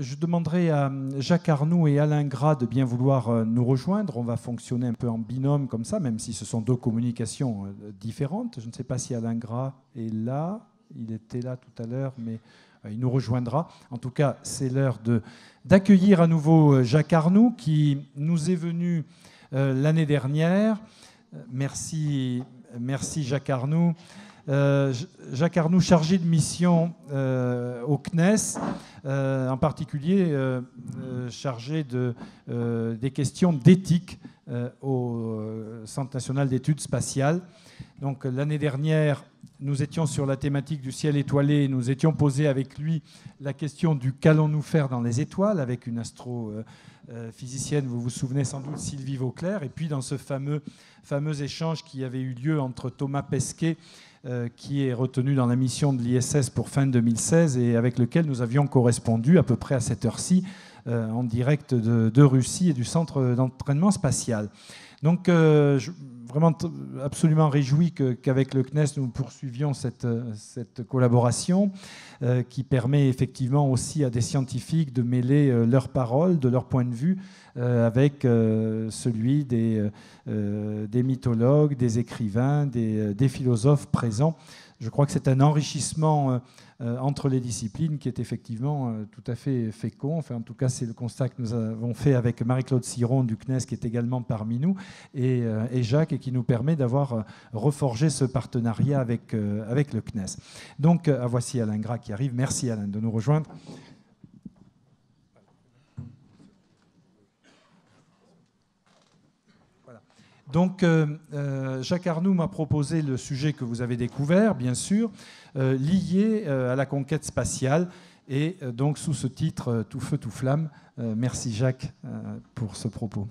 je demanderai à hum, Jacques Arnoux et Alain Gras de bien vouloir euh, nous rejoindre. On va fonctionner un peu en binôme comme ça, même si ce sont deux communications euh, différentes. Je ne sais pas si Alain Gras est là. Il était là tout à l'heure, mais euh, il nous rejoindra. En tout cas, c'est l'heure d'accueillir à nouveau Jacques Arnoux, qui nous est venu l'année dernière. Merci, merci Jacques Arnoux. Euh, Jacques Arnoux, chargé de mission euh, au CNES, euh, en particulier chargé de, des questions d'éthique au Centre national d'études spatiales. Donc l'année dernière, nous étions sur la thématique du ciel étoilé et nous étions posés avec lui la question du qu'allons-nous faire dans les étoiles avec une astrophysicienne, vous vous souvenez sans doute, Sylvie Vauclair, et puis dans ce fameux, fameux échange qui avait eu lieu entre Thomas Pesquet euh, qui est retenu dans la mission de l'ISS pour fin 2016 et avec lequel nous avions correspondu à peu près à cette heure-ci euh, en direct de, Russie et du centre d'entraînement spatial. Donc, euh, je, vraiment absolument réjoui qu'avec le CNES, nous poursuivions cette, euh, collaboration euh, qui permet effectivement aussi à des scientifiques de mêler leurs paroles, de leur point de vue, avec celui des, mythologues, des écrivains, des philosophes présents je crois que c'est un enrichissement euh, euh, entre les disciplines qui est effectivement euh, tout à fait fécond. Enfin, en tout cas, c'est le constat que nous avons fait avec Marie-Claude Siron du CNES, qui est également parmi nous, et, Jacques, et qui nous permet d'avoir reforgé ce partenariat avec, avec le CNES. Donc, ah, voici Alain Gras qui arrive. Merci Alain de nous rejoindre. Voilà. Donc euh, euh, Jacques Arnoux m'a proposé le sujet que vous avez découvert, bien sûr, euh, lié à la conquête spatiale. Et donc sous ce titre, Tout feu, tout flamme, merci Jacques pour ce propos.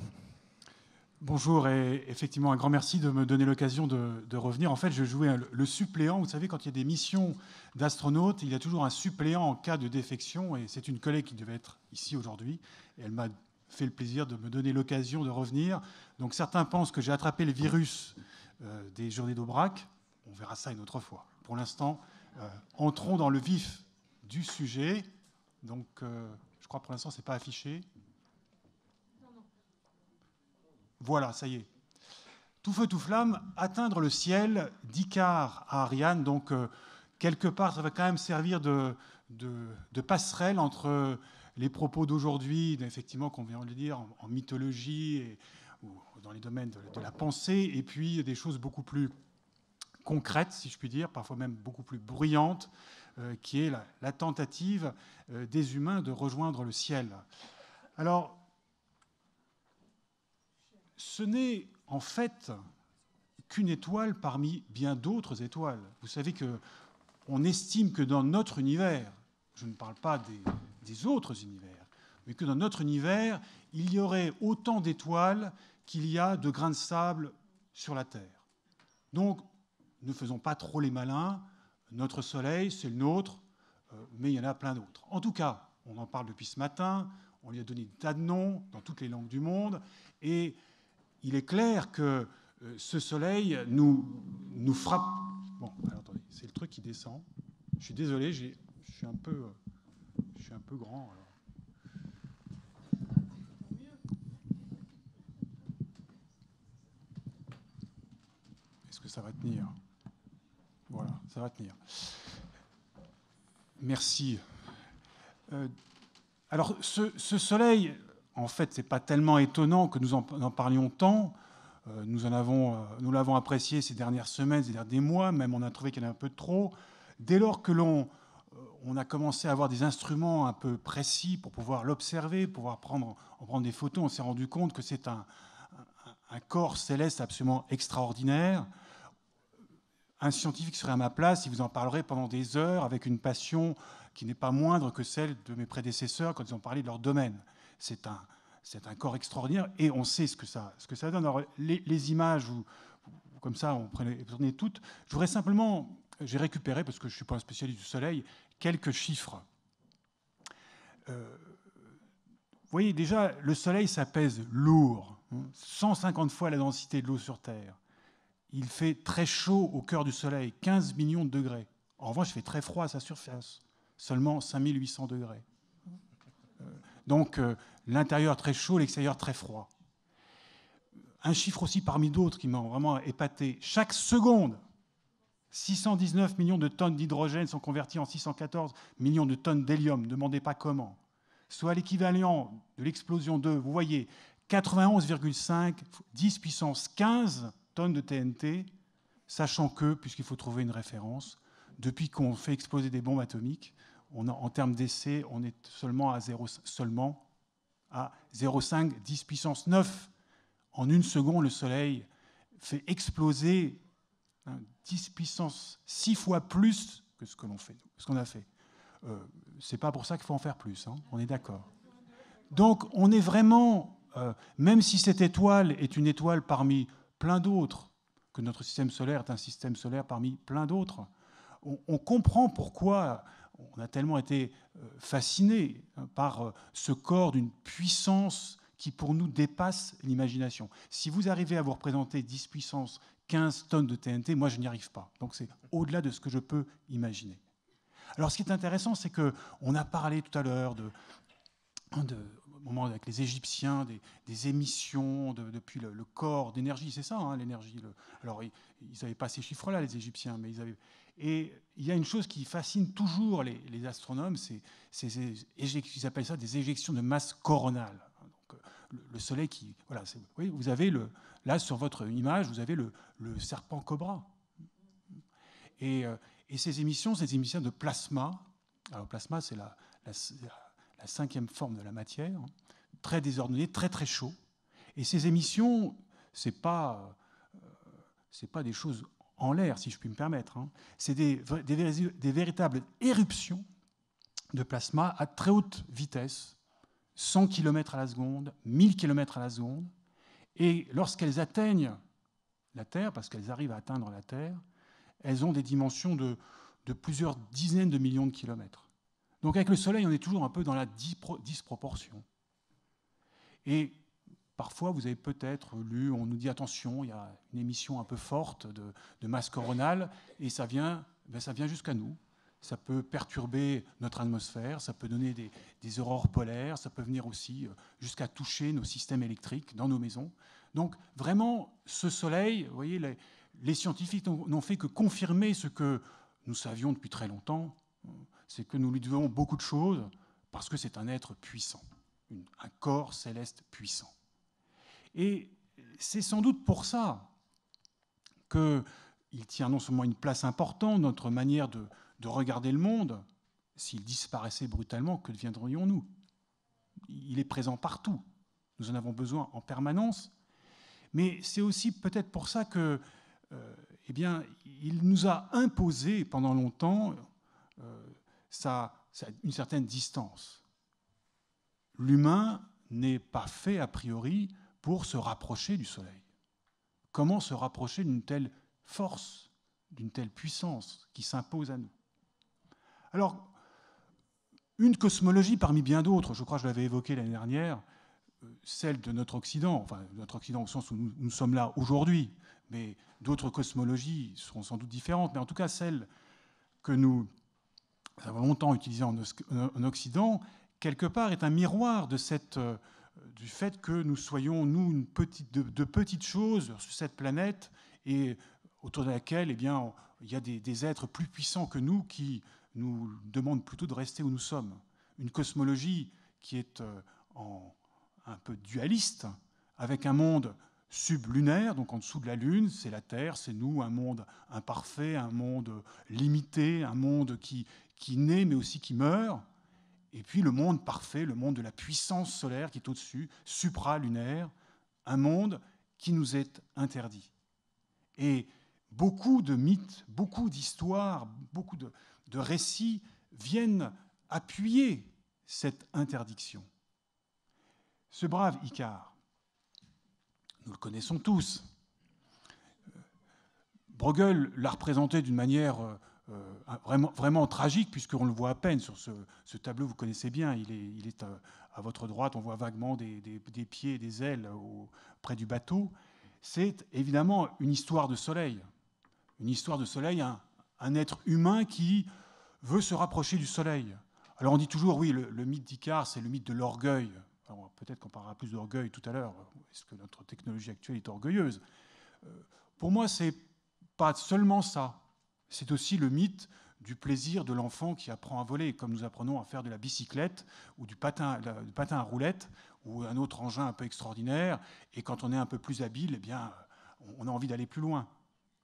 Bonjour et effectivement un grand merci de me donner l'occasion de, de, revenir. En fait, je jouais le suppléant. Vous savez, quand il y a des missions d'astronautes, il y a toujours un suppléant en cas de défection. Et c'est une collègue qui devait être ici aujourd'hui. Et elle m'a fait le plaisir de me donner l'occasion de revenir. Donc certains pensent que j'ai attrapé le virus euh, des journées d'Aubrac. On verra ça une autre fois. Pour l'instant, euh, entrons dans le vif du sujet. Donc euh, je crois pour l'instant, ce pas affiché. Voilà, ça y est. Tout feu, tout flamme, atteindre le ciel d'Icare à Ariane. Donc, quelque part, ça va quand même servir de passerelle entre les propos d'aujourd'hui, effectivement, qu'on vient de le dire, en, mythologie et, ou dans les domaines de, la pensée, et puis des choses beaucoup plus concrètes, si je puis dire, parfois même beaucoup plus bruyantes, euh, qui est la, tentative euh, des humains de rejoindre le ciel. Alors, ce n'est en fait qu'une étoile parmi bien d'autres étoiles. Vous savez que on estime que dans notre univers, je ne parle pas des, des autres univers, mais que dans notre univers, il y aurait autant d'étoiles qu'il y a de grains de sable sur la Terre. Donc, ne faisons pas trop les malins. Notre Soleil, c'est le nôtre, euh, mais il y en a plein d'autres. En tout cas, on en parle depuis ce matin, on lui a donné des tas de noms dans toutes les langues du monde, et il est clair que euh, ce Soleil nous, nous frappe. Bon, alors, attendez, c'est le truc qui descend. Je suis désolé, je suis un peu euh, je suis un peu grand. Est-ce que ça va tenir Voilà, ça va tenir. Merci. Euh, alors, ce, soleil, en fait, n'est pas tellement étonnant que nous en, parlions tant. Euh, nous en avons, euh, nous l'avons apprécié ces dernières semaines, ces des mois. Même, on a trouvé qu'il y en a un peu trop. Dès lors que l'on on a commencé à avoir des instruments un peu précis pour pouvoir l'observer, pouvoir prendre, en prendre des photos. On s'est rendu compte que c'est un, corps céleste absolument extraordinaire. Un scientifique serait à ma place, il vous en parlerait pendant des heures avec une passion qui n'est pas moindre que celle de mes prédécesseurs quand ils ont parlé de leur domaine. C'est un, c'est un corps extraordinaire et on sait ce que ça, ce que ça donne. Alors, les, images, ou comme ça, on prenait, prenait toutes. Je voudrais simplement, j'ai récupéré, parce que je ne suis pas un spécialiste du Soleil, Quelques chiffres. Euh, vous voyez déjà, le Soleil, s'apaise lourd, 150 fois la densité de l'eau sur Terre. Il fait très chaud au cœur du Soleil, 15 millions de degrés. En revanche, il fait très froid à sa surface, seulement 5800 degrés. Euh, donc euh, l'intérieur très chaud, l'extérieur très froid. Un chiffre aussi parmi d'autres qui m'ont vraiment épaté. Chaque seconde, 619 millions de tonnes d'hydrogène sont converties en 614 millions de tonnes d'hélium, ne demandez pas comment, soit l'équivalent de l'explosion de, vous voyez, 91,5, 10 puissance 15 tonnes de TNT, sachant que, puisqu'il faut trouver une référence, depuis qu'on fait exploser des bombes atomiques, en termes d'essai, on est seulement à 0,5, 10 puissance 9. En une seconde, le Soleil fait exploser 10 hein, puissance 6 fois plus que ce que l'on fait, ce qu'on a fait. Euh, c'est pas pour ça qu'il faut en faire plus, hein, on est d'accord. Donc on est vraiment, euh, même si cette étoile est une étoile parmi plein d'autres, que notre système solaire est un système solaire parmi plein d'autres, on, on comprend pourquoi on a tellement été euh, fasciné hein, par euh, ce corps d'une puissance qui pour nous dépasse l'imagination. Si vous arrivez à vous représenter 10 puissance 15 tonnes de TNT, moi je n'y arrive pas. Donc c'est au-delà de ce que je peux imaginer. Alors ce qui est intéressant, c'est qu'on a parlé tout à l'heure de, de, moment avec les Égyptiens, des, émissions depuis le, corps d'énergie, c'est ça, hein, l'énergie. alors, ils n'avaient pas ces chiffres-là, les Égyptiens, mais ils avaient. Et il y a une chose qui fascine toujours les, astronomes, c'est, qu'ils appellent ça des éjections de masse coronale le soleil qui... Voilà, vous avez le, là, sur votre image, vous avez le, serpent cobra. Euh, et, ces émissions, ces émissions de plasma, alors plasma, c'est la, cinquième forme de la matière, hein, très désordonnée, très très chaud. Et ces émissions, ce n'est pas, euh, c'est pas des choses en l'air, si je puis me permettre. Hein. C'est des, des, véritables éruptions de plasma à très haute vitesse, 100 km à la seconde, 1000 km à la seconde, et lorsqu'elles atteignent la Terre, parce qu'elles arrivent à atteindre la Terre, elles ont des dimensions de, plusieurs dizaines de millions de kilomètres. Donc avec le Soleil, on est toujours un peu dans la disproportion. Et parfois, vous avez peut-être lu, on nous dit attention, il y a une émission un peu forte de, masse coronale, et ça vient, ben ça vient jusqu'à nous ça peut perturber notre atmosphère, ça peut donner des, aurores polaires, ça peut venir aussi euh, jusqu'à toucher nos systèmes électriques dans nos maisons. Donc vraiment, ce soleil, vous voyez, les, scientifiques n'ont fait que confirmer ce que nous savions depuis très longtemps, c'est que nous lui devons beaucoup de choses parce que c'est un être puissant, un corps céleste puissant. Et c'est sans doute pour ça qu'il tient non seulement une place importante dans notre manière de, de regarder le monde, s'il disparaissait brutalement, que deviendrions-nous Il est présent partout. Nous en avons besoin en permanence. Mais c'est aussi peut-être pour ça que, euh, eh bien, il nous a imposé pendant longtemps euh, une certaine distance. L'humain n'est pas fait a priori pour se rapprocher du Soleil. Comment se rapprocher d'une telle force, d'une telle puissance qui s'impose à nous alors, une cosmologie parmi bien d'autres, je crois que je l'avais évoqué l'année dernière, euh, celle de notre Occident, enfin notre Occident au sens où nous, sommes là aujourd'hui, mais d'autres cosmologies seront sans doute différentes, mais en tout cas celle que nous avons longtemps utilisée en, Occident, quelque part est un miroir de cette, euh, du fait que nous soyons, nous, de, petites choses sur cette planète et autour de laquelle eh bien, il y a des, des êtres plus puissants que nous qui nous demande plutôt de rester où nous sommes. Une cosmologie qui est euh, un peu dualiste, avec un monde sublunaire, donc en dessous de la Lune, c'est la Terre, c'est nous, un monde imparfait, un monde limité, un monde qui, qui naît mais aussi qui meurt, et puis le monde parfait, le monde de la puissance solaire qui est au-dessus, supralunaire, un monde qui nous est interdit. Et beaucoup de mythes, beaucoup d'histoires, beaucoup de, de récits viennent appuyer cette interdiction. Ce brave Icare, nous le connaissons tous. Euh, Bruegel l'a représenté d'une manière euh, euh, vraiment, vraiment, tragique, puisqu'on le voit à peine sur ce, tableau, vous connaissez bien, il est, il est à, votre droite, on voit vaguement des, pieds et des ailes près du bateau. C'est évidemment une histoire de soleil, une histoire de soleil, un être humain qui veut se rapprocher du soleil. Alors on dit toujours, oui, le, mythe d'Icar c'est le mythe de l'orgueil. Peut-être qu'on parlera plus d'orgueil tout à l'heure. Est-ce que notre technologie actuelle est orgueilleuse euh, Pour moi, c'est pas seulement ça. C'est aussi le mythe du plaisir de l'enfant qui apprend à voler, comme nous apprenons à faire de la bicyclette ou du patin, patin à roulette ou un autre engin un peu extraordinaire. Et quand on est un peu plus habile, eh bien, on a envie d'aller plus loin.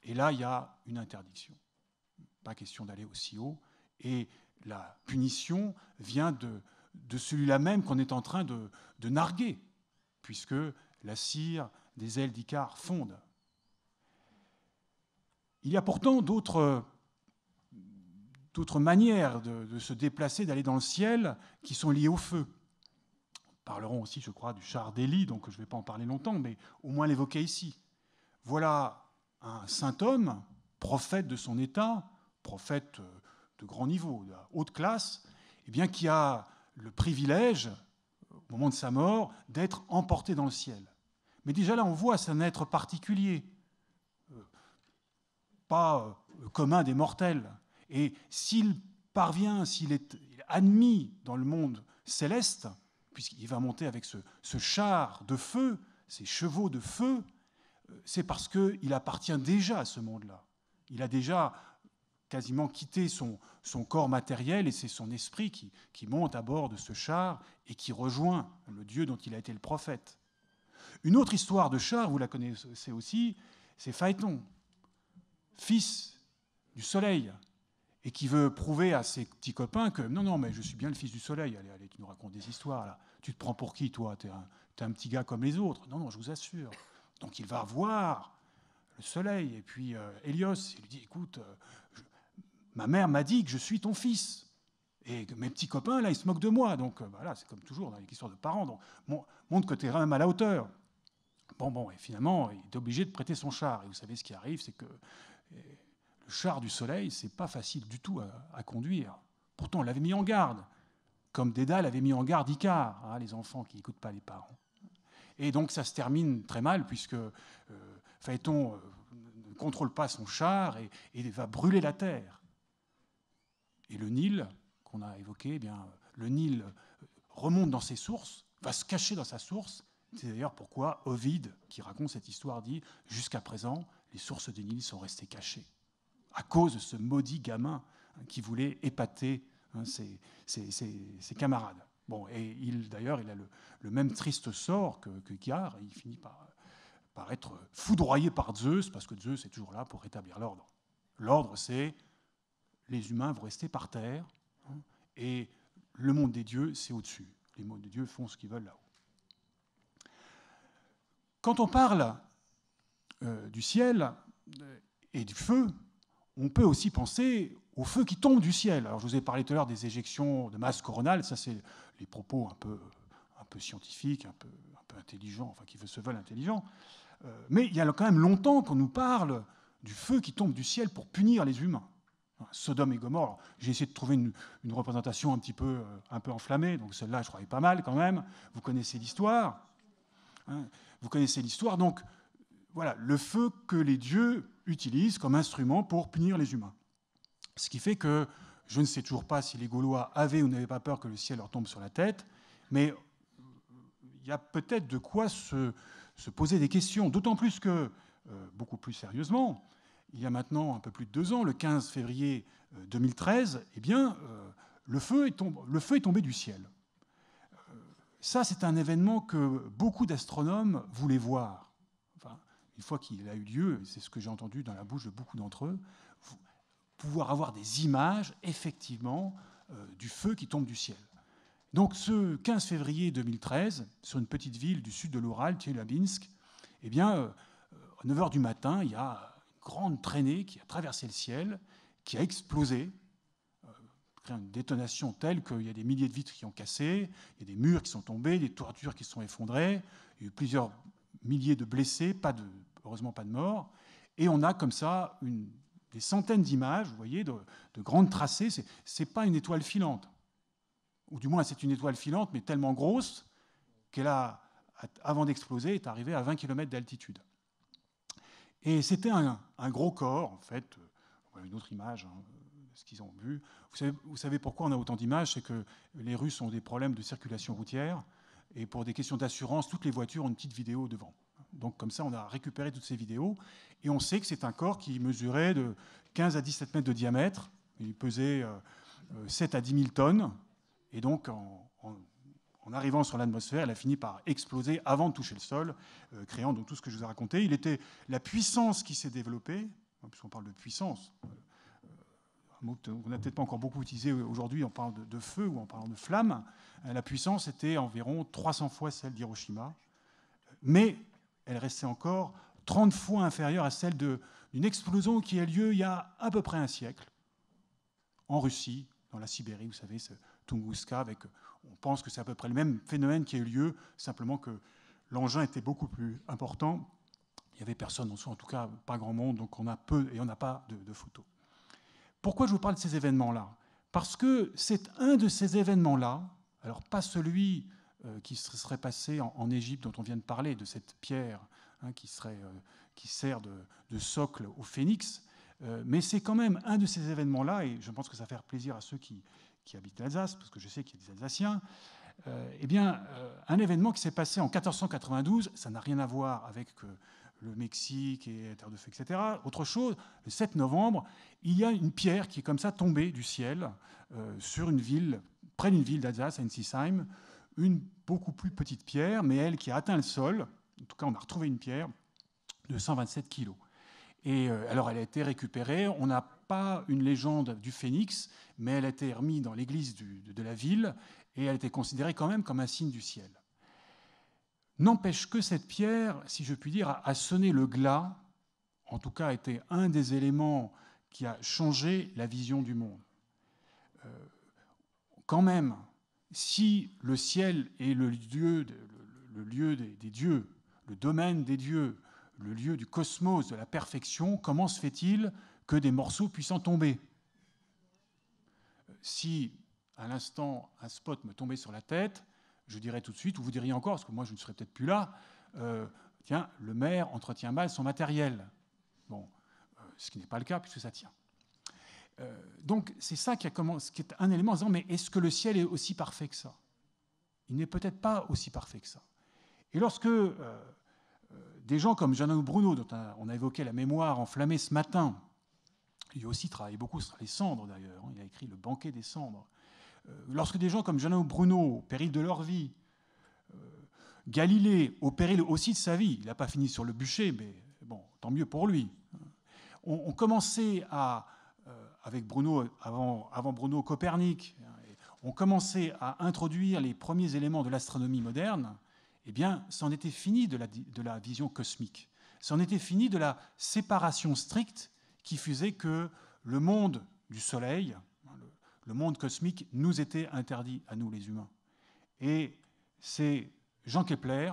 Et là, il y a une interdiction. Pas question d'aller aussi haut, et la punition vient de, de celui-là même qu'on est en train de, narguer, puisque la cire des ailes d'Icare fonde. Il y a pourtant d'autres manières de, se déplacer, d'aller dans le ciel, qui sont liées au feu. Parlerons aussi, je crois, du char d'Élie, donc je ne vais pas en parler longtemps, mais au moins l'évoquer ici. Voilà un saint homme, prophète de son état, prophète euh, de grand niveau, de haute classe, et eh bien, qui a le privilège, au moment de sa mort, d'être emporté dans le ciel. Mais déjà là, on voit, c'est un être particulier, euh, pas euh, commun des mortels. Et s'il parvient, s'il est admis dans le monde céleste, puisqu'il va monter avec ce, ce, char de feu, ces chevaux de feu, euh, c'est parce qu'il appartient déjà à ce monde-là. Il a déjà quasiment quitter son, son corps matériel et c'est son esprit qui, qui monte à bord de ce char et qui rejoint le Dieu dont il a été le prophète. Une autre histoire de char, vous la connaissez aussi, c'est Phaéton, fils du soleil, et qui veut prouver à ses petits copains que non, non, mais je suis bien le fils du soleil, allez, allez, tu nous racontes des histoires là, tu te prends pour qui toi, tu un, es un petit gars comme les autres, non, non, je vous assure. Donc il va voir le soleil, et puis euh, Hélios, il lui dit, écoute, euh, ma mère m'a dit que je suis ton fils. Et que mes petits copains, là, ils se moquent de moi. Donc euh, voilà, c'est comme toujours dans les histoires de parents. Donc, mon, montre que tu es à la hauteur. Bon, bon, et finalement, il est obligé de prêter son char. Et vous savez ce qui arrive, c'est que eh, le char du soleil, c'est pas facile du tout à, conduire. Pourtant, on l'avait mis en garde, comme Dédale avait mis en garde icar hein, les enfants qui n'écoutent pas les parents. Et donc, ça se termine très mal, puisque euh, Phaéton euh, ne contrôle pas son char et, et va brûler la terre. Et le Nil, qu'on a évoqué, eh bien, le Nil euh, remonte dans ses sources, va se cacher dans sa source. C'est d'ailleurs pourquoi Ovide, qui raconte cette histoire, dit Jusqu'à présent, les sources du Nil sont restées cachées. À cause de ce maudit gamin hein, qui voulait épater hein, ses, camarades. Bon, et il, d'ailleurs, il a le, même triste sort que, que Il finit par être foudroyé par Zeus, parce que Zeus est toujours là pour rétablir l'ordre. L'ordre, c'est les humains vont rester par terre, hein, et le monde des dieux, c'est au-dessus. Les mondes des dieux font ce qu'ils veulent là-haut. Quand on parle euh, du ciel euh, et du feu, on peut aussi penser au feu qui tombe du ciel. Alors, je vous ai parlé tout à l'heure des éjections de masse coronale, ça, c'est les propos un peu, un peu scientifiques, un peu, un peu intelligents, enfin, qui se veulent intelligents. Euh, mais il y a quand même longtemps qu'on nous parle du feu qui tombe du ciel pour punir les humains. Sodome et Gomorre. J'ai essayé de trouver une, représentation un petit peu, euh, un peu enflammée, donc celle-là, je croyais pas mal quand même. Vous connaissez l'histoire. Hein. Vous connaissez l'histoire. Donc, voilà, le feu que les dieux utilisent comme instrument pour punir les humains. Ce qui fait que je ne sais toujours pas si les Gaulois avaient ou n'avaient pas peur que le ciel leur tombe sur la tête, mais euh, il y a peut-être de quoi se, poser des questions, d'autant plus que, euh, beaucoup plus sérieusement, il y a maintenant un peu plus de deux ans, le 15 février 2013, euh, eh bien, euh, le feu, est tombé, du ciel. Euh, ça, c'est un événement que beaucoup d'astronomes voulaient voir. une fois qu'il a eu lieu, c'est ce que j'ai entendu dans la bouche de beaucoup d'entre eux, pouvoir avoir des images, effectivement, du feu qui tombe du ciel. Donc ce 15 février 2013, sur une petite ville du sud de l'Oural, Tchelabinsk, eh bien, à 9h du matin, il y a grande traînée qui a traversé le ciel, qui a explosé, euh, une détonation telle qu'il y a des milliers de vitres qui ont cassé, il des murs qui sont tombés, des tortures qui sont effondrées, il y a eu plusieurs milliers de blessés, pas heureusement pas de morts, et on a comme ça des centaines d'images, vous voyez, de, de grandes tracées. Ce n'est pas une étoile filante, ou du moins c'est une étoile filante, mais tellement grosse qu'elle a, avant d'exploser, est arrivée à 20 km d'altitude. Et c'était un, gros corps, en fait. Euh, une autre image hein, ce qu'ils ont vu. Vous savez, pourquoi on a autant d'images C'est que les Russes ont des problèmes de circulation routière. Et pour des questions d'assurance, toutes les voitures ont une petite vidéo devant. Donc comme ça, on a récupéré toutes ces vidéos. Et on sait que c'est un corps qui mesurait de 15 à 17 mètres de diamètre. Il pesait 7 euh, euh, à 10 000 tonnes. Et donc, en, en arrivant sur l'atmosphère, elle a fini par exploser avant de toucher le sol, euh, créant donc tout ce que je vous ai raconté. Il était la puissance qui s'est développée, hein, puisqu'on parle de puissance, euh, un mot qu'on n'a peut-être pas encore beaucoup utilisé aujourd'hui, on parle de, feu ou en parlant de flamme, hein, la puissance était environ 300 fois celle d'Hiroshima, mais elle restait encore 30 fois inférieure à celle d'une explosion qui a lieu il y a à peu près un siècle, en Russie, dans la Sibérie, vous savez, ce, Tunguska. Avec, on pense que c'est à peu près le même phénomène qui a eu lieu, simplement que l'engin était beaucoup plus important. Il n'y avait personne en en tout cas pas grand monde, donc on a peu et on n'a pas de, photos. Pourquoi je vous parle de ces événements-là Parce que c'est un de ces événements-là, alors pas celui euh, qui serait passé en Égypte dont on vient de parler, de cette pierre hein, qui, serait, euh, qui sert de, socle au phénix. Euh, mais c'est quand même un de ces événements-là, et je pense que ça fait plaisir à ceux qui, qui habitent l'Alsace, parce que je sais qu'il y a des Alsaciens, euh, eh bien, euh, un événement qui s'est passé en 1492, ça n'a rien à voir avec le Mexique et Terre de Feu, etc. Autre chose, le 7 novembre, il y a une pierre qui est comme ça tombée du ciel euh, sur une ville, près d'une ville d'Alsace, à Ensisheim, une beaucoup plus petite pierre, mais elle qui a atteint le sol. En tout cas, on a retrouvé une pierre de 127 kilos. Et euh, alors, elle a été récupérée. On a pas une légende du phénix, mais elle a été remise dans l'église de la ville et elle était considérée quand même comme un signe du ciel. N'empêche que cette pierre, si je puis dire, a sonné le glas, en tout cas était un des éléments qui a changé la vision du monde. Euh, quand même, si le ciel est le lieu, des dieux, le domaine des dieux, le lieu du cosmos, de la perfection, comment se fait-il que des morceaux puissent en tomber. Si, à l'instant, un spot me tombait sur la tête, je dirais tout de suite, ou vous diriez encore, parce que moi je ne serais peut-être plus là, euh, tiens, le maire entretient mal son matériel. Bon, euh, ce qui n'est pas le cas puisque ça tient. Euh, donc c'est ça qui, a commencé, qui est un élément en disant, mais est-ce que le ciel est aussi parfait que ça Il n'est peut-être pas aussi parfait que ça. Et lorsque des gens comme Jeannot Bruno, dont on a évoqué la mémoire enflammée ce matin, il a aussi travaillé beaucoup sur les cendres, d'ailleurs. Hein. Il a écrit Le banquet des cendres. Euh, lorsque des gens comme Jeannot Bruno, au péril de leur vie, euh, Galilée, au péril aussi de sa vie, il n'a pas fini sur le bûcher, mais bon, tant mieux pour lui, hein, on, commencé, à, euh, avec Bruno, avant, avant Bruno Copernic, hein, ont commencé à introduire les premiers éléments de l'astronomie moderne, eh bien, c'en était fini de la, de la vision cosmique. C'en était fini de la séparation stricte qui faisait que le monde du Soleil, hein, le monde cosmique, nous était interdit à nous les humains. Et c'est Jean Kepler,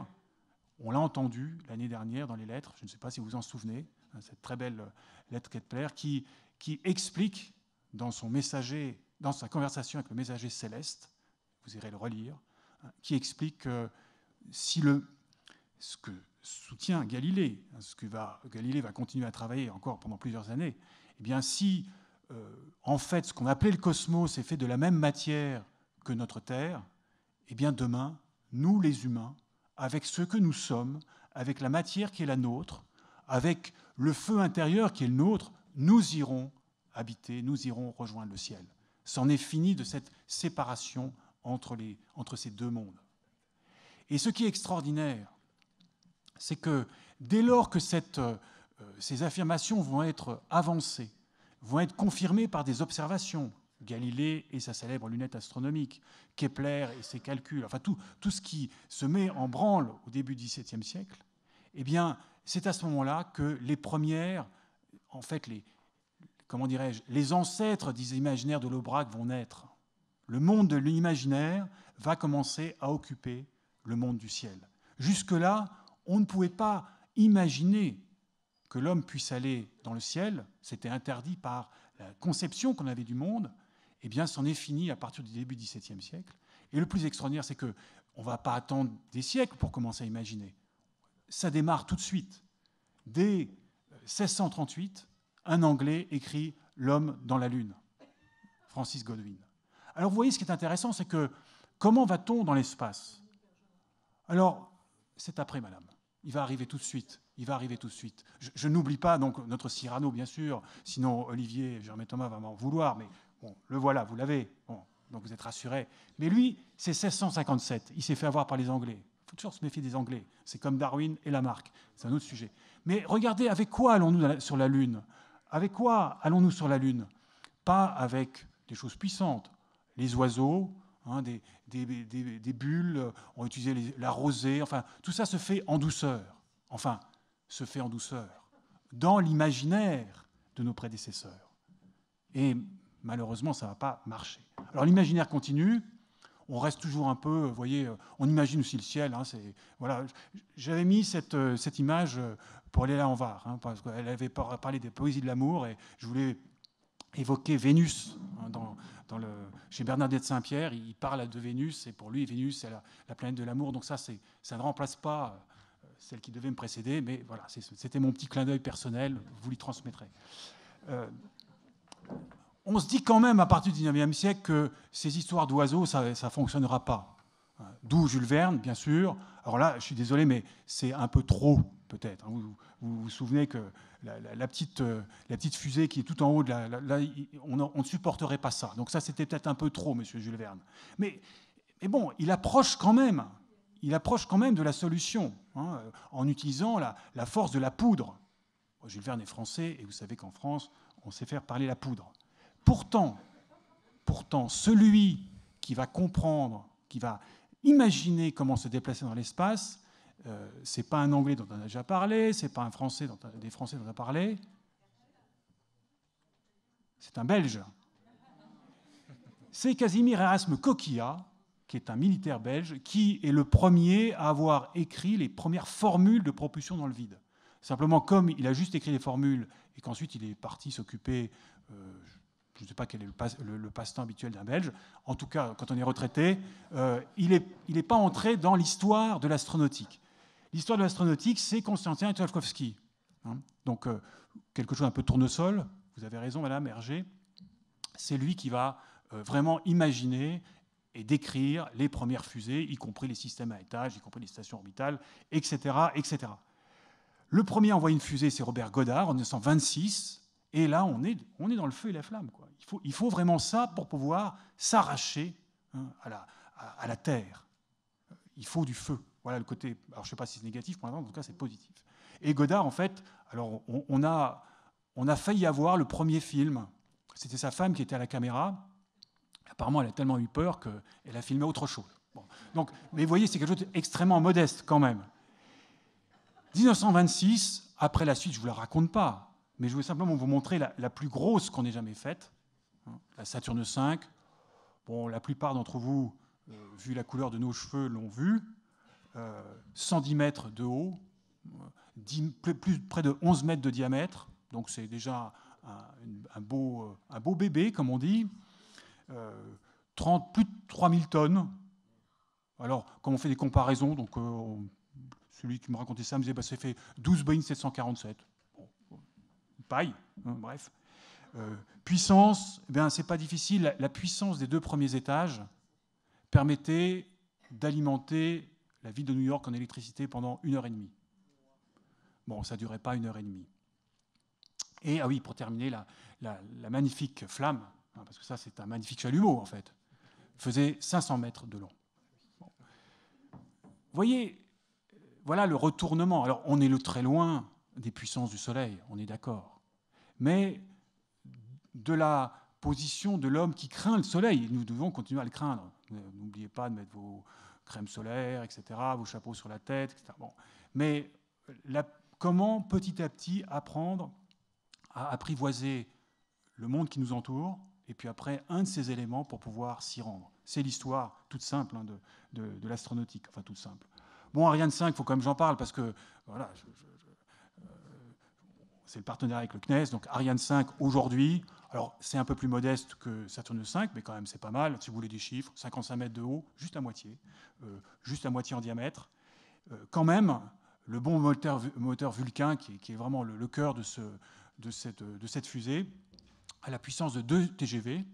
on l'a entendu l'année dernière dans les lettres, je ne sais pas si vous vous en souvenez, hein, cette très belle euh, lettre Kepler, qui, qui explique dans son messager, dans sa conversation avec le messager céleste, vous irez le relire, hein, qui explique que si le ce que soutient Galilée, hein, ce que va, Galilée va continuer à travailler encore pendant plusieurs années, eh bien si euh, en fait ce qu'on appelait le cosmos est fait de la même matière que notre Terre, eh bien demain, nous les humains, avec ce que nous sommes, avec la matière qui est la nôtre, avec le feu intérieur qui est le nôtre, nous irons habiter, nous irons rejoindre le ciel. C'en est fini de cette séparation entre, les, entre ces deux mondes. Et ce qui est extraordinaire, c'est que dès lors que euh, ces affirmations vont être avancées, vont être confirmées par des observations, Galilée et sa célèbre lunette astronomique, Kepler et ses calculs, enfin tout, ce qui se met en branle au début du XVIIe siècle, eh bien, c'est à ce moment-là que les premières, en fait, les, comment dirais-je, les ancêtres des imaginaires de l'Aubrac vont naître. Le monde de l'imaginaire va commencer à occuper le monde du ciel. Jusque-là, on ne pouvait pas imaginer que l'homme puisse aller dans le ciel, c'était interdit par la conception qu'on avait du monde, eh bien, c'en est fini à partir du début du XVIIe siècle. Et le plus extraordinaire, c'est que on ne va pas attendre des siècles pour commencer à imaginer. Ça démarre tout de suite. Dès 1638, un Anglais écrit L'homme dans la Lune, Francis Godwin. Alors vous voyez, ce qui est intéressant, c'est que comment va-t-on dans l'espace Alors, c'est après, madame il va arriver tout de suite. Il va arriver tout de suite. Je, n'oublie pas donc notre Cyrano, bien sûr, sinon Olivier Germain Thomas va m'en vouloir, mais bon, le voilà, vous l'avez, donc vous êtes rassurés. Mais lui, c'est 1657, il s'est fait avoir par les Anglais. Il faut toujours se méfier des Anglais, c'est comme Darwin et Lamarck, c'est un autre sujet. Mais regardez, avec quoi allons-nous sur la Lune Avec quoi allons-nous sur la Lune Pas avec des choses puissantes, les oiseaux, Hein, des, des, bulles, euh, on utilisait la rosée, enfin, tout ça se fait en douceur, enfin, se fait en douceur, dans l'imaginaire de nos prédécesseurs. Et malheureusement, ça ne va pas marcher. Alors l'imaginaire continue, on reste toujours un peu, euh, vous voyez, euh, on imagine aussi le ciel. Hein, voilà, j'avais mis cette, cette, image pour aller là en var, hein, parce qu'elle avait parlé des poésies de l'amour et je voulais évoquer Vénus dans le, chez Bernadette Saint-Pierre, il parle de Vénus, et pour lui, Vénus, c'est la, planète de l'amour. Donc ça, ça ne remplace pas euh, celle qui devait me précéder, mais voilà, c'était mon petit clin d'œil personnel, vous lui transmettrez. Euh, on se dit quand même, à partir du 19e siècle, que ces histoires d'oiseaux, ça ne fonctionnera pas. Hein, d'où Jules Verne, bien sûr. Alors là, je suis désolé, mais c'est un peu trop peut-être. Hein. Vous, vous, souvenez que la, petite, euh, la petite fusée qui est tout en haut, de on, ne supporterait pas ça. Donc ça, c'était peut-être un peu trop, Monsieur Jules Verne. Mais, mais bon, il approche quand même. Il approche quand même de la solution hein, euh, en utilisant la, la force de la poudre. Jules Verne est français et vous savez qu'en France, on sait faire parler la poudre. Pourtant, pourtant, celui qui va comprendre, qui va imaginer comment se déplacer dans l'espace, euh, c'est pas un anglais dont on a déjà parlé, c'est pas un français dont on, des français dont on a parlé. C'est un belge. C'est Casimir Erasme Coquilla, qui est un militaire belge, qui est le premier à avoir écrit les premières formules de propulsion dans le vide. Simplement, comme il a juste écrit les formules et qu'ensuite il est parti s'occuper, euh, je ne sais pas quel est le, passe, temps habituel d'un Belge, en tout cas quand on est retraité, euh, il n'est pas entré dans l'histoire de l'astronautique. L'histoire de l'astronautique, c'est Constantin Tchaïkovski. Hein, donc, euh, quelque chose un peu tournesol, vous avez raison, Madame Hergé, c'est lui qui va euh, vraiment imaginer et décrire les premières fusées, y compris les systèmes à étage, y compris les stations orbitales, etc. etc. Le premier à envoyer une fusée, c'est Robert Goddard en 1926. Et là, on est, on est dans le feu et la flamme. Il, faut, il faut vraiment ça pour pouvoir s'arracher hein, à, la, à la terre. Il faut du feu. Voilà le côté, alors je ne sais pas si c'est négatif pour l'instant, en tout cas c'est positif. Et Godard, en fait, alors on, a, on a failli avoir le premier film. C'était sa femme qui était à la caméra. Apparemment, elle a tellement eu peur qu'elle a filmé autre chose. Donc, mais vous voyez, c'est quelque chose d'extrêmement modeste quand même. 1926, après la suite, je ne vous la raconte pas, mais je voulais simplement vous montrer la, plus grosse qu'on ait jamais faite, hein, la Saturne 5. Bon, la plupart d'entre vous, euh, vu la couleur de nos cheveux, l'ont vue. 110 euh, mètres de haut, plus, près de 11 mètres de diamètre, donc c'est déjà un, beau, euh, un, beau, bébé, comme on dit, 30, euh, plus de 3000 tonnes. Alors, quand on fait des comparaisons, donc, celui qui me racontait ça me disait, bah, c'est fait 12 Boeing 747. paille, hein, bref. puissance, eh c'est pas difficile. la, puissance des deux premiers étages permettait d'alimenter la ville de New York en électricité pendant une heure et demie. Bon, ça ne durait pas une heure et demie. Et, ah oui, pour terminer, la, magnifique flamme, hein, parce que ça, c'est un magnifique chalumeau, en fait, faisait 500 mètres de long. Voyez, voilà le retournement. Alors, on est le très loin des puissances du soleil, on est d'accord. Mais de la position de l'homme qui craint le soleil, nous devons continuer à le craindre. Euh, n'oubliez pas de mettre vos, crème solaire, etc., vos chapeaux sur la tête, etc. Bon. Mais euh, comment petit à petit apprendre à apprivoiser le monde qui nous entoure, et puis après un de ces éléments pour pouvoir s'y rendre. C'est l'histoire toute simple hein, de, de, l'astronautique, enfin toute simple. Bon, Ariane 5, il faut quand même j'en parle parce que voilà, je, c'est le partenaire avec le CNES. Donc Ariane 5 aujourd'hui, alors c'est un peu plus modeste que Saturne 5, mais quand même c'est pas mal. Si vous voulez des chiffres, 55 mètres de haut, juste à moitié, euh, juste à moitié en diamètre. Euh, quand même, le bon moteur, moteur Vulcain, qui est, vraiment le, cœur de, cette, fusée, a la puissance de 2 TGV,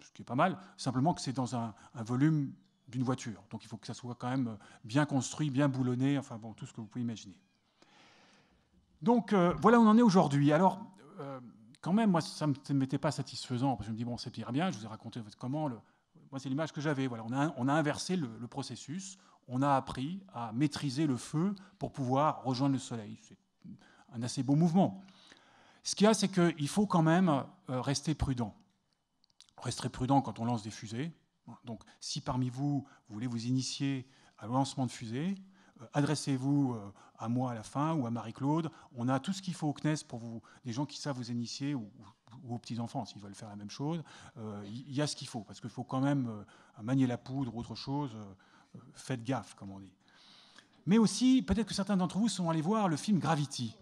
ce qui est pas mal, simplement que c'est dans un, un volume d'une voiture. Donc il faut que ça soit quand même bien construit, bien boulonné, enfin bon, tout ce que vous pouvez imaginer. Donc euh, voilà où on en est aujourd'hui. Alors, euh, quand même, moi, ça ne m'était pas satisfaisant, parce je me dis, bon, c'est pire bien, je vous ai raconté comment, moi, c'est l'image que j'avais. Voilà, on, a, inversé le, processus, on a appris à maîtriser le feu pour pouvoir rejoindre le soleil. C'est un assez beau mouvement. Ce qu'il y a, c'est qu'il faut quand même euh, rester prudent. Rester prudent quand on lance des fusées. Donc, si parmi vous, vous voulez vous initier à lancement de fusées, euh, adressez-vous euh, à moi à la fin ou à Marie-Claude. On a tout ce qu'il faut au CNES pour vous, des gens qui savent vous initier ou, aux petits-enfants s'ils veulent faire la même chose. Euh, il y, a ce qu'il faut, parce qu'il faut quand même manier la poudre ou autre chose. faites gaffe, comme on dit. Mais aussi, peut-être que certains d'entre vous sont allés voir le film Gravity.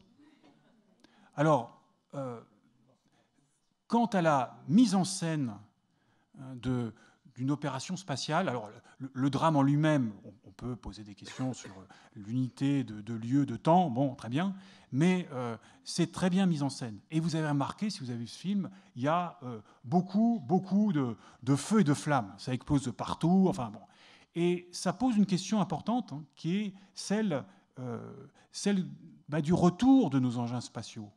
Alors, quant à la mise en scène de d'une opération spatiale. Alors, le, drame en lui-même, on, peut poser des questions sur euh, l'unité de, lieu, de temps, bon, très bien, mais euh, c'est très bien mis en scène. Et vous avez remarqué, si vous avez vu ce film, il y a euh, beaucoup, beaucoup de, feux et de flammes. Ça explose de partout, enfin bon. Et ça pose une question importante, hein, qui est celle, celle bah, du retour de nos engins spatiaux.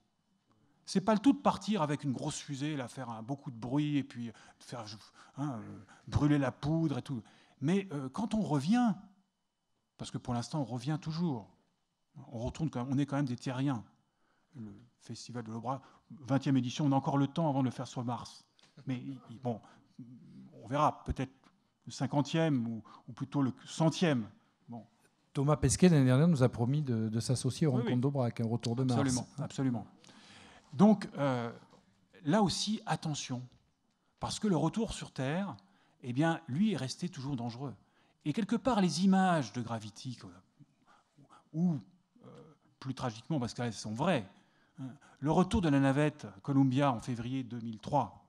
C'est pas le tout de partir avec une grosse fusée, la faire beaucoup de bruit et puis euh, faire hein, euh, brûler la poudre et tout. Mais euh, quand on revient, parce que pour l'instant on revient toujours, on retourne, quand on est quand même des terriens. Le festival de l'Obra, 20e édition, on a encore le temps avant de le faire sur Mars. Mais bon, on verra, peut-être le 50e ou, plutôt le 100 Bon. Thomas Pesquet, l'année dernière, nous a promis de, s'associer au oui, rencontres avec un retour de Mars. Absolument, absolument. Donc euh, là aussi, attention, parce que le retour sur Terre, eh bien, lui est resté toujours dangereux. Et quelque part, les images de Gravity, ou euh, plus tragiquement, parce qu'elles sont vraies, hein, le retour de la navette Columbia en février 2003,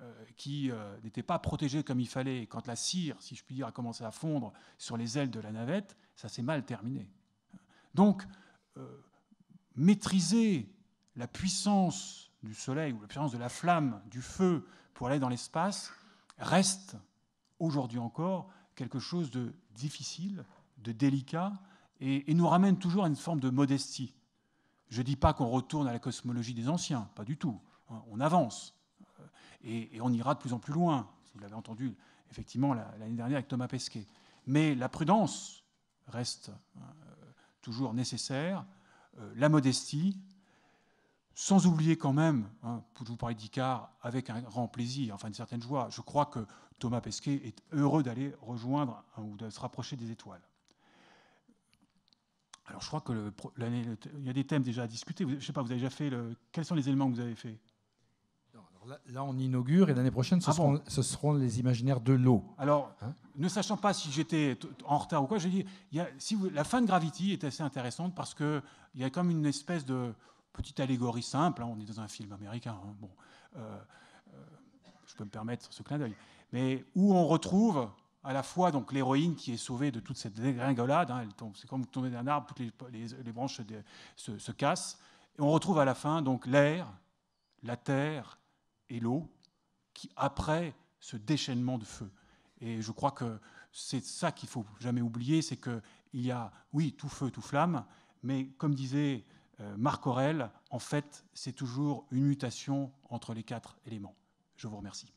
euh, qui n'était pas protégée comme il fallait, quand la cire, si je puis dire, a commencé à fondre sur les ailes de la navette, ça s'est mal terminé. Donc, maîtriser la puissance du soleil ou la puissance de la flamme, du feu pour aller dans l'espace, reste aujourd'hui encore quelque chose de difficile, de délicat, et, nous ramène toujours à une forme de modestie. Je ne dis pas qu'on retourne à la cosmologie des anciens, pas du tout. On avance, et, et on ira de plus en plus loin. Vous l'avez entendu effectivement l'année dernière avec Thomas Pesquet. Mais la prudence reste euh, toujours nécessaire, euh, la modestie, sans oublier quand même, hein, pour vous parler d'Icard, avec un grand plaisir, enfin une certaine joie. Je crois que Thomas Pesquet est heureux d'aller rejoindre ou de se rapprocher des étoiles. Alors je crois que le, il y a des thèmes déjà à discuter. Je je sais pas, vous avez déjà fait le, quels sont les éléments que vous avez fait Là, on inaugure et l'année prochaine, ce, ah seront, les imaginaires de l'eau. Alors, hein? ne sachant pas si j'étais en retard ou quoi, j'ai dit, si la fin de Gravity est assez intéressante parce qu'il y a comme une espèce de, Petite allégorie simple, hein, on est dans un film américain, hein, bon, euh, euh, je peux me permettre ce clin d'œil, mais où on retrouve à la fois donc l'héroïne qui est sauvée de toute cette dégringolade, hein, c'est comme tomber d'un arbre, toutes les, branches se, cassent, et on retrouve à la fin donc l'air, la terre et l'eau qui après ce déchaînement de feu. Et je crois que c'est ça qu'il faut jamais oublier, c'est qu'il y a oui tout feu, tout flamme, mais comme disait euh, Marc Aurel, en fait, c'est toujours une mutation entre les quatre éléments. Je vous remercie.